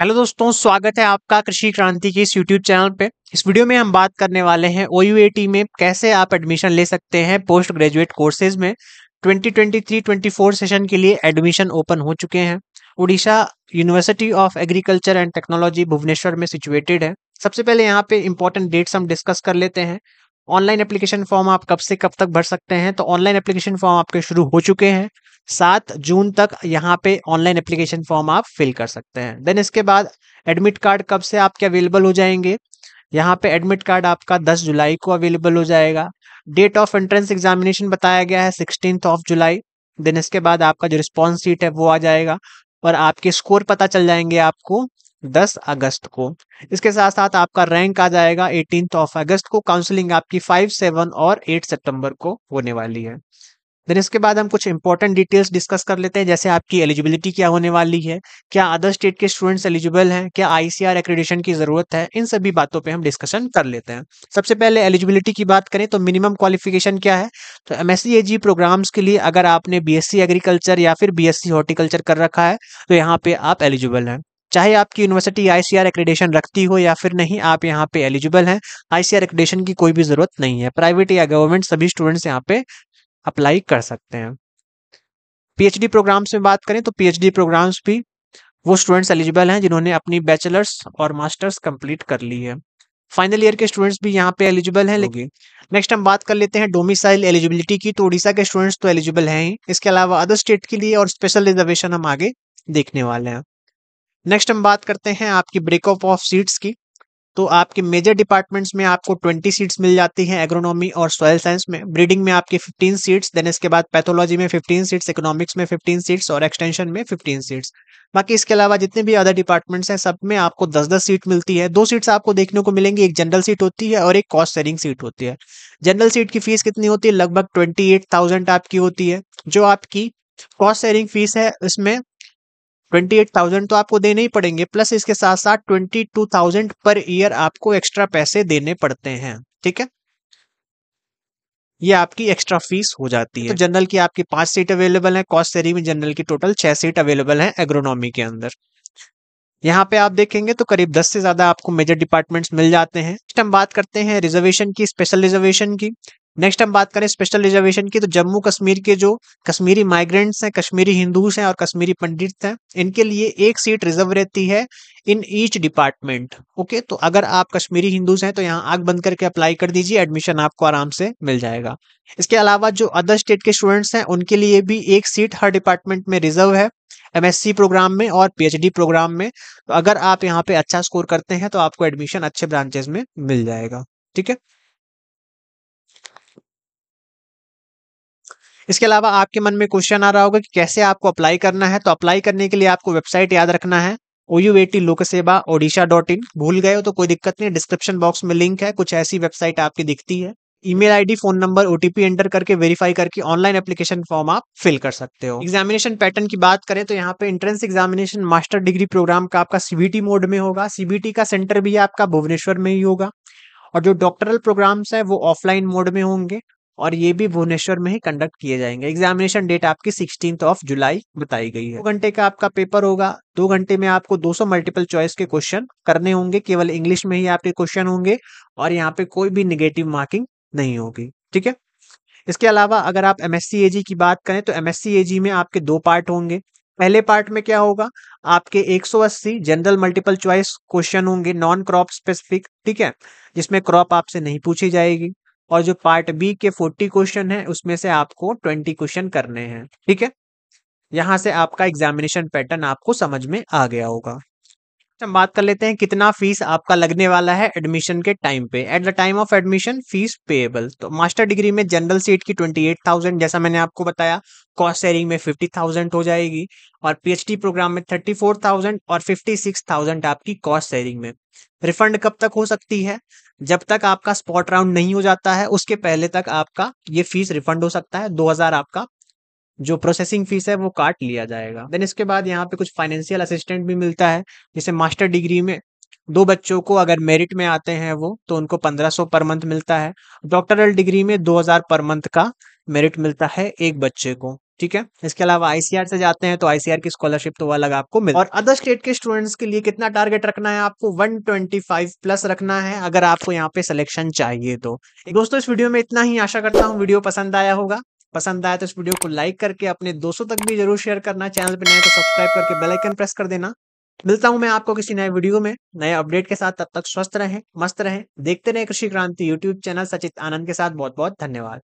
hello दोस्तों स्वागत है आपका कृषि क्रांति के इस यूट्यूब चैनल पे इस वीडियो में हम बात करने वाले हैं ओ में कैसे आप एडमिशन ले सकते हैं पोस्ट ग्रेजुएट कोर्सेज में 2023-24 सेशन के लिए एडमिशन ओपन हो चुके हैं Orissa university of agriculture and technology Bhubaneswar में सिचुएटेड है सबसे पहले यहाँ पे इंपॉर्टेंट डेट्स हम डिस्कस कर लेते हैं ऑनलाइन एप्लीकेशन फॉर्म आप कब से कब तक भर सकते हैं तो ऑनलाइन एप्लीकेशन फॉर्म आपके शुरू हो चुके हैं सात जून तक यहाँ पे ऑनलाइन एप्लीकेशन फॉर्म आप फिल कर सकते हैं देन इसके बाद एडमिट कार्ड कब से आपके अवेलेबल हो जाएंगे यहाँ पे एडमिट कार्ड आपका 10 जुलाई को अवेलेबल हो जाएगा डेट ऑफ एंट्रेंस एग्जामिनेशन बताया गया है सिक्सटीन ऑफ जुलाई देन इसके बाद आपका जो रिस्पॉन्स सीट है वो आ जाएगा और आपके स्कोर पता चल जाएंगे आपको 10 अगस्त को इसके साथ साथ आपका रैंक आ जाएगा एटीन ऑफ अगस्त को काउंसलिंग आपकी 5, 7 और 8 सितंबर को होने वाली है देन इसके बाद हम कुछ इंपॉर्टेंट डिटेल्स डिस्कस कर लेते हैं जैसे आपकी एलिजिबिलिटी क्या होने वाली है क्या अदर स्टेट के स्टूडेंट्स एलिजिबल हैं क्या आईसीआर एक्रेडिशन की जरूरत है इन सभी बातों पे हम डिस्कशन कर लेते हैं सबसे पहले एलिजिबिलिटी की बात करें तो मिनिमम क्वालिफिकेशन क्या है तो एम एस प्रोग्राम्स के लिए अगर आपने बी एग्रीकल्चर या फिर बी हॉर्टिकल्चर कर रखा है तो यहाँ पे आप एलिजिबल हैं चाहे आपकी यूनिवर्सिटी आईसीआर एक्रेडेशन रखती हो या फिर नहीं आप यहाँ पे एलिजिबल हैं आईसीआर एक्रेडेशन की कोई भी जरूरत नहीं है प्राइवेट या गवर्नमेंट सभी स्टूडेंट्स यहाँ पे अप्लाई कर सकते हैं पीएचडी प्रोग्राम्स में बात करें तो पीएचडी प्रोग्राम्स भी वो स्टूडेंट्स एलिजिबल हैं जिन्होंने अपनी बैचलर्स और मास्टर्स कंप्लीट कर ली है फाइनल ईयर के स्टूडेंट्स भी यहाँ पे एलिजिबल हैं लेकिन नेक्स्ट हम बात कर लेते हैं डोमिसाइल एलिजिबिलिटी की तो उड़ीसा के स्टूडेंट्स तो एलिजिबल हैं ही इसके अलावा अदर स्टेट के लिए और स्पेशल रिजर्वेशन हम आगे देखने वाले हैं नेक्स्ट हम बात करते हैं आपकी ब्रेकअप ऑफ सीट्स की तो आपके मेजर डिपार्टमेंट्स में आपको 20 सीट्स मिल जाती हैं एग्रोनॉमी और सोयल साइंस में ब्रीडिंग में आपकी 15 सीट्स देन इसके बाद पैथोलॉजी में 15 सीट्स इकोनॉमिक्स में 15 सीट्स और एक्सटेंशन में 15 सीट्स बाकी इसके अलावा जितने भी अदर डिपार्टमेंट्स हैं सब में आपको 10-10 सीट मिलती है दो सीट्स आपको देखने को मिलेंगी एक जनरल सीट होती है और एक कॉस्ट सेयरिंग सीट होती है जनरल सीट की फीस कितनी होती है लगभग ट्वेंटी आपकी होती है जो आपकी कॉस्ट सेयरिंग फीस है इसमें ट्वेंटी एट थाउजेंड तो आपको देने ही पड़ेंगे प्लस इसके साथ साथ twenty two thousand per year आपको एक्स्ट्रा पैसे देने पड़ते हैं ठीक है ये आपकी एक्स्ट्रा फीस हो जाती है तो जनरल तो की आपकी पांच सीट अवेलेबल है कॉस्ट में जनरल की टोटल छह सीट अवेलेबल है एग्रोनॉमी के अंदर यहाँ पे आप देखेंगे तो करीब दस से ज्यादा आपको मेजर डिपार्टमेंट्स मिल जाते हैं हम बात करते हैं रिजर्वेशन की स्पेशल रिजर्वेशन की नेक्स्ट हम बात करें स्पेशल रिजर्वेशन की तो जम्मू कश्मीर के जो कश्मीरी माइग्रेंट्स हैं कश्मीरी हिंदूज हैं और कश्मीरी पंडित हैं इनके लिए एक सीट रिजर्व रहती है इन ईच डिपार्टमेंट ओके तो अगर आप कश्मीरी हिंदूज हैं तो यहाँ आग बंद करके अप्लाई कर दीजिए एडमिशन आपको आराम से मिल जाएगा इसके अलावा जो अदर स्टेट के स्टूडेंट्स हैं उनके लिए भी एक सीट हर डिपार्टमेंट में रिजर्व है एमएससी प्रोग्राम में और पी प्रोग्राम में तो अगर आप यहाँ पे अच्छा स्कोर करते हैं तो आपको एडमिशन अच्छे ब्रांचेज में मिल जाएगा ठीक है इसके अलावा आपके मन में क्वेश्चन आ रहा होगा कि कैसे आपको अप्लाई करना है तो अप्लाई करने के लिए आपको वेबसाइट याद रखना है ओ यू ए टी लोक सेवा ओडिशा डॉट इन भूल गए हो तो कोई दिक्कत नहीं डिस्क्रिप्शन बॉक्स में लिंक है कुछ ऐसी वेबसाइट आपकी दिखती है email ID phone number OTP enter करके वेरीफाई करके ऑनलाइन एप्लीकेशन फॉर्म आप फिल कर सकते हो एग्जामिनेशन पैटर्न की बात करें तो यहाँ पे entrance examination master degree program का आपका सीबीटी मोड में होगा सीबीटी का सेंटर भी आपका भुवनेश्वर में ही होगा और जो डॉक्टरल प्रोग्राम्स है वो ऑफलाइन मोड में होंगे और ये भी भुवनेश्वर में ही कंडक्ट किए जाएंगे एग्जामिनेशन डेट आपकी सिक्सटीन ऑफ जुलाई बताई गई है दो घंटे का आपका पेपर होगा दो घंटे में आपको 200 मल्टीपल चॉइस के क्वेश्चन करने होंगे केवल इंग्लिश में ही आपके क्वेश्चन होंगे और यहाँ पे कोई भी निगेटिव मार्किंग नहीं होगी ठीक है इसके अलावा अगर आप एम एजी की बात करें तो एम एस में आपके दो पार्ट होंगे पहले पार्ट में क्या होगा आपके 180 जनरल मल्टीपल चॉइस क्वेश्चन होंगे नॉन क्रॉप स्पेसिफिक ठीक है जिसमें क्रॉप आपसे नहीं पूछी जाएगी और जो पार्ट बी के फोर्टी क्वेश्चन है उसमें से आपको ट्वेंटी क्वेश्चन करने हैं ठीक है यहां से आपका एग्जामिनेशन पैटर्न आपको समझ में आ गया होगा अच्छा, हम बात कर लेते हैं कितना फीस आपका लगने वाला है एडमिशन के टाइम पे at the time of admission fee payable तो मास्टर डिग्री में जनरल सीट की ट्वेंटी एट थाउजेंड जैसा मैंने आपको बताया कॉस्ट शेयरिंग में फिफ्टी थाउजेंड हो जाएगी और पीएचडी प्रोग्राम में थर्टी फोर थाउजेंड और फिफ्टी सिक्स थाउजेंड आपकी कॉस्ट शेयरिंग में रिफंड कब तक हो सकती है जब तक आपका स्पॉट राउंड नहीं हो जाता है उसके पहले तक आपका ये फीस रिफंड हो सकता है दो हजार आपका जो प्रोसेसिंग फीस है वो काट लिया जाएगा देन इसके बाद यहाँ पे कुछ फाइनेंशियल असिस्टेंट भी मिलता है जैसे मास्टर डिग्री में दो बच्चों को अगर मेरिट में आते हैं वो तो उनको पंद्रह सौ पर मंथ मिलता है डॉक्टरल डिग्री में दो हजार पर मंथ का मेरिट मिलता है एक बच्चे को ठीक है इसके अलावा आईसीआर से जाते हैं तो आईसीआर की स्कॉलरशिप तो अलग आपको मिल और अदर स्टेट के स्टूडेंट्स के लिए कितना टारगेट रखना है आपको 125 प्लस रखना है अगर आपको यहाँ पे सिलेक्शन चाहिए तो दोस्तों इस वीडियो में इतना ही आशा करता हूँ वीडियो पसंद आया होगा पसंद आया तो इस वीडियो को लाइक करके अपने दोस्तों तक भी जरूर शेयर करना चैनल पर नए तो सब्सक्राइब करके बेल आइकन प्रेस कर देना मिलता हूं मैं आपको किसी नए वीडियो में नए अपडेट के साथ तब तक स्वस्थ रहें मस्त रहें देखते रहें कृषि क्रांति यूट्यूब चैनल सचित आनंद के साथ बहुत बहुत धन्यवाद